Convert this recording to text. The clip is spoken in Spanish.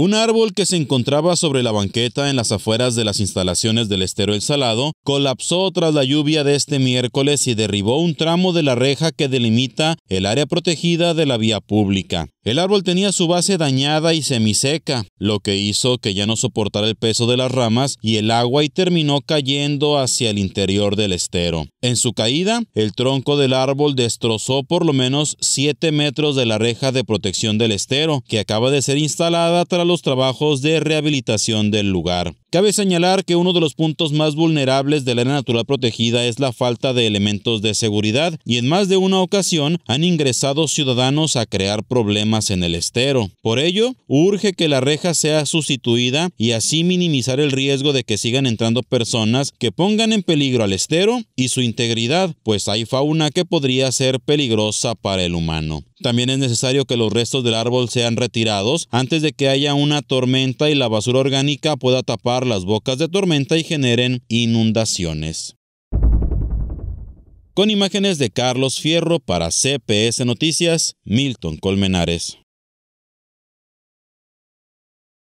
Un árbol que se encontraba sobre la banqueta en las afueras de las instalaciones del Estero El Salado colapsó tras la lluvia de este miércoles y derribó un tramo de la reja que delimita el área protegida de la vía pública. El árbol tenía su base dañada y semiseca, lo que hizo que ya no soportara el peso de las ramas y el agua y terminó cayendo hacia el interior del estero. En su caída, el tronco del árbol destrozó por lo menos 7 metros de la reja de protección del estero, que acaba de ser instalada tras los trabajos de rehabilitación del lugar. Cabe señalar que uno de los puntos más vulnerables de la área natural protegida es la falta de elementos de seguridad y en más de una ocasión han ingresado ciudadanos a crear problemas en el estero. Por ello, urge que la reja sea sustituida y así minimizar el riesgo de que sigan entrando personas que pongan en peligro al estero y su integridad, pues hay fauna que podría ser peligrosa para el humano. También es necesario que los restos del árbol sean retirados antes de que haya una tormenta y la basura orgánica pueda tapar las bocas de tormenta y generen inundaciones. Con imágenes de Carlos Fierro para CPS Noticias, Milton Colmenares.